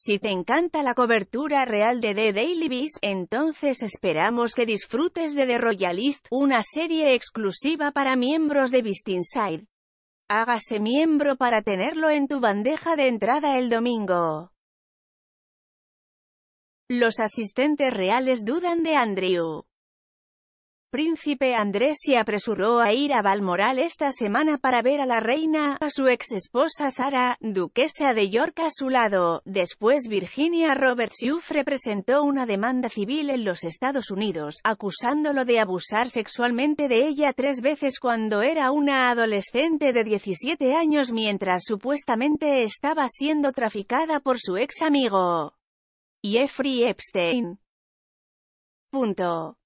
Si te encanta la cobertura real de The Daily Beast, entonces esperamos que disfrutes de The Royalist, una serie exclusiva para miembros de Beast Inside. Hágase miembro para tenerlo en tu bandeja de entrada el domingo. Los asistentes reales dudan de Andrew. Príncipe Andrés se apresuró a ir a Balmoral esta semana para ver a la reina, a su ex esposa Sara, duquesa de York a su lado. Después Virginia Roberts Schiff presentó una demanda civil en los Estados Unidos, acusándolo de abusar sexualmente de ella tres veces cuando era una adolescente de 17 años mientras supuestamente estaba siendo traficada por su ex amigo Jeffrey Epstein. Punto.